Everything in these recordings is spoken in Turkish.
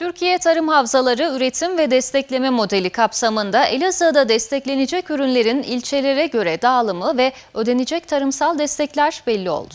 Türkiye Tarım Havzaları Üretim ve Destekleme Modeli kapsamında Elazığ'da desteklenecek ürünlerin ilçelere göre dağılımı ve ödenecek tarımsal destekler belli oldu.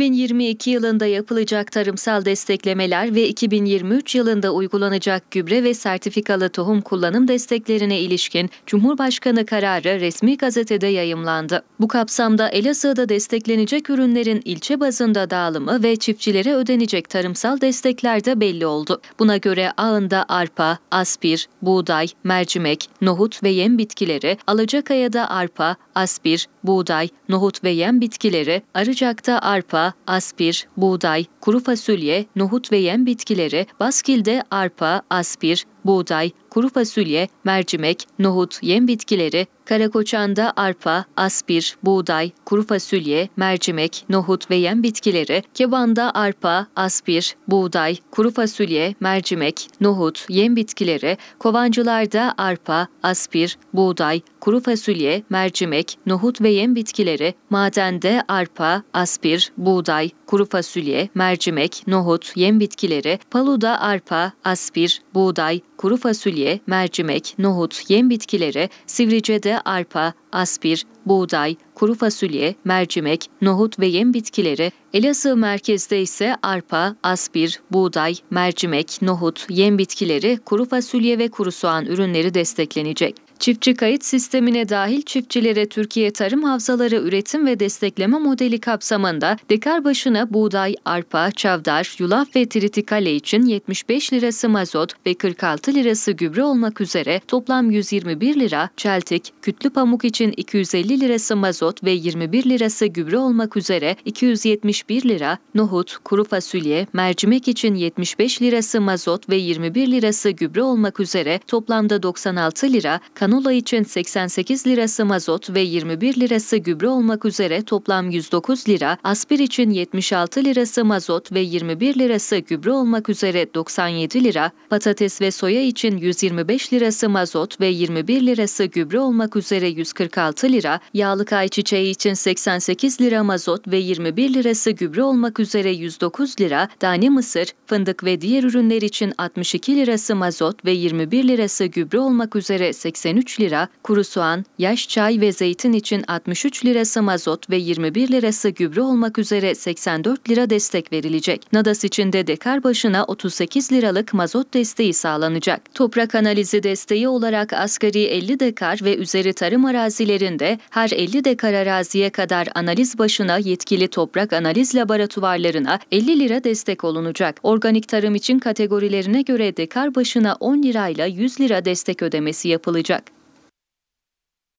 2022 yılında yapılacak tarımsal desteklemeler ve 2023 yılında uygulanacak gübre ve sertifikalı tohum kullanım desteklerine ilişkin Cumhurbaşkanı kararı resmi gazetede yayımlandı. Bu kapsamda Elazığ'da desteklenecek ürünlerin ilçe bazında dağılımı ve çiftçilere ödenecek tarımsal destekler de belli oldu. Buna göre ağında arpa, aspir, buğday, mercimek, nohut ve yem bitkileri, Alacakaya'da arpa, aspir, buğday, nohut ve yem bitkileri, Arıcak'ta arpa, aspir, buğday, kuru fasulye, nohut ve yem bitkileri, Baskil'de arpa, aspir, buğday, kuru fasulye, mercimek, nohut, yem bitkileri, Karakoçan'da arpa, aspir, buğday, kuru fasulye, mercimek, nohut ve yem bitkileri, Keban'da arpa, aspir, buğday, kuru fasulye, mercimek, nohut, yem bitkileri, Kovancılar'da arpa, aspir, buğday, kuru fasulye, mercimek, nohut ve yem bitkileri, madende arpa, aspir, buğday, kuru fasulye, mercimek, nohut, yem bitkileri, paluda arpa, aspir, buğday, kuru fasulye, fasulye, mercimek, nohut, yem bitkileri, sivricede arpa, aspir, buğday, kuru fasulye, mercimek, nohut ve yem bitkileri, Elazığ merkezde ise arpa, aspir, buğday, mercimek, nohut, yem bitkileri, kuru fasulye ve kuru soğan ürünleri desteklenecek. Çiftçi kayıt sistemine dahil çiftçilere Türkiye Tarım Havzaları Üretim ve Destekleme Modeli kapsamında dekar başına buğday, arpa, çavdar, yulaf ve tritikale için 75 lirası mazot ve 46 lirası gübre olmak üzere toplam 121 lira, çeltik, kütlü pamuk için 250 lirası mazot ve 21 lirası gübre olmak üzere 271 lira, nohut, kuru fasulye, mercimek için 75 lirası mazot ve 21 lirası gübre olmak üzere toplamda 96 lira, kanola için 88 lirası mazot ve 21 lirası gübre olmak üzere toplam 109 lira, aspir için 76 lirası mazot ve 21 lirası gübre olmak üzere 97 lira, patates ve soya için 125 lirası mazot ve 21 lirası gübre olmak üzere 146 lira, yağlı kayçiçeği için 88 lira mazot ve 21 lirası gübre olmak üzere 109 lira, tane mısır, fındık ve diğer ürünler için 62 lirası mazot ve 21 lirası gübre olmak üzere 80 83 lira, kuru soğan, yaş çay ve zeytin için 63 lirası mazot ve 21 lirası gübre olmak üzere 84 lira destek verilecek. Nadas için de dekar başına 38 liralık mazot desteği sağlanacak. Toprak analizi desteği olarak asgari 50 dekar ve üzeri tarım arazilerinde her 50 dekar araziye kadar analiz başına yetkili toprak analiz laboratuvarlarına 50 lira destek olunacak. Organik tarım için kategorilerine göre dekar başına 10 lirayla 100 lira destek ödemesi yapılacak.